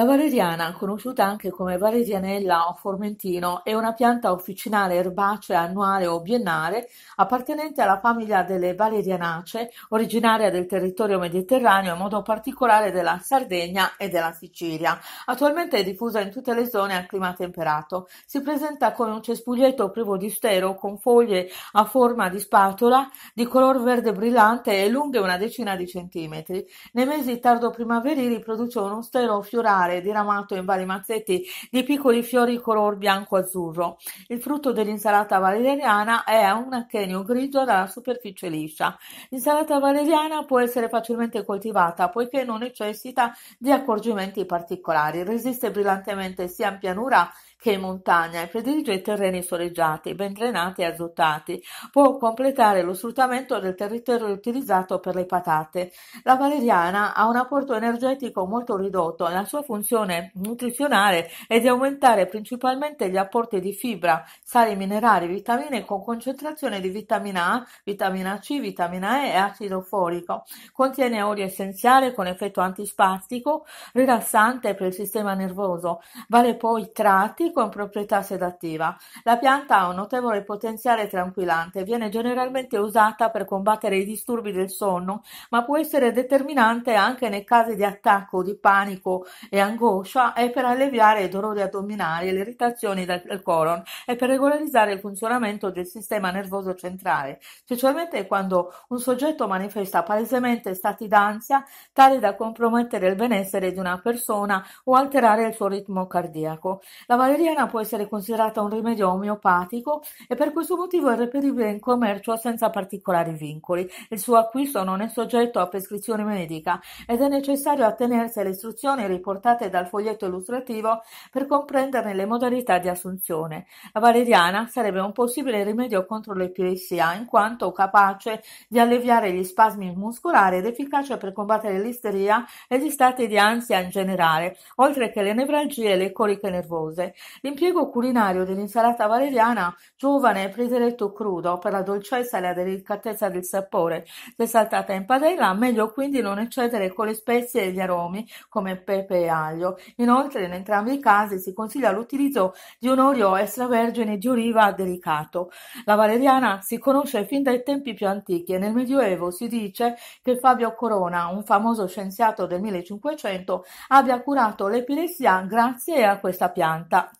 La valeriana, conosciuta anche come valerianella o formentino, è una pianta officinale erbacea annuale o biennale appartenente alla famiglia delle valerianacee, originaria del territorio mediterraneo, in modo particolare della Sardegna e della Sicilia. Attualmente è diffusa in tutte le zone a clima temperato. Si presenta come un cespuglietto privo di stero con foglie a forma di spatola di color verde brillante e lunghe una decina di centimetri. Nei mesi tardo primaverili produce uno stero fiorale circolare diramato in vari mazzetti di piccoli fiori color bianco-azzurro. Il frutto dell'insalata valeriana è un achenio grigio dalla superficie liscia. L'insalata valeriana può essere facilmente coltivata poiché non necessita di accorgimenti particolari. Resiste brillantemente sia in pianura che in montagna e predilige i terreni soleggiati, ben drenati e azotati. Può completare lo sfruttamento del territorio utilizzato per le patate. La valeriana ha un apporto energetico molto ridotto. La sua funzione nutrizionale è di aumentare principalmente gli apporti di fibra, sali minerali, vitamine con concentrazione di vitamina A, vitamina C, vitamina E e acido folico. Contiene olio essenziale con effetto antispastico, rilassante per il sistema nervoso. Vale poi tratti con proprietà sedativa. La pianta ha un notevole potenziale tranquillante viene generalmente usata per combattere i disturbi del sonno, ma può essere determinante anche nei casi di attacco di panico e angoscia e per alleviare i dolori addominali e le irritazioni del colon e per regolarizzare il funzionamento del sistema nervoso centrale, specialmente quando un soggetto manifesta palesemente stati d'ansia tali da compromettere il benessere di una persona o alterare il suo ritmo cardiaco. La valeriana valeriana può essere considerata un rimedio omeopatico e per questo motivo è reperibile in commercio senza particolari vincoli. Il suo acquisto non è soggetto a prescrizione medica ed è necessario attenersi alle istruzioni riportate dal foglietto illustrativo per comprenderne le modalità di assunzione. La valeriana sarebbe un possibile rimedio contro l'epilessia in quanto capace di alleviare gli spasmi muscolari ed efficace per combattere l'isteria e gli stati di ansia in generale, oltre che le nevralgie e le coliche nervose. L'impiego culinario dell'insalata valeriana giovane è prediletto crudo per la dolcezza e la delicatezza del sapore. Se saltata in padella, meglio quindi non eccedere con le spezie e gli aromi come pepe e aglio. Inoltre, in entrambi i casi si consiglia l'utilizzo di un olio extravergine di oliva delicato. La valeriana si conosce fin dai tempi più antichi e nel Medioevo si dice che Fabio Corona, un famoso scienziato del 1500, abbia curato l'epilessia grazie a questa pianta.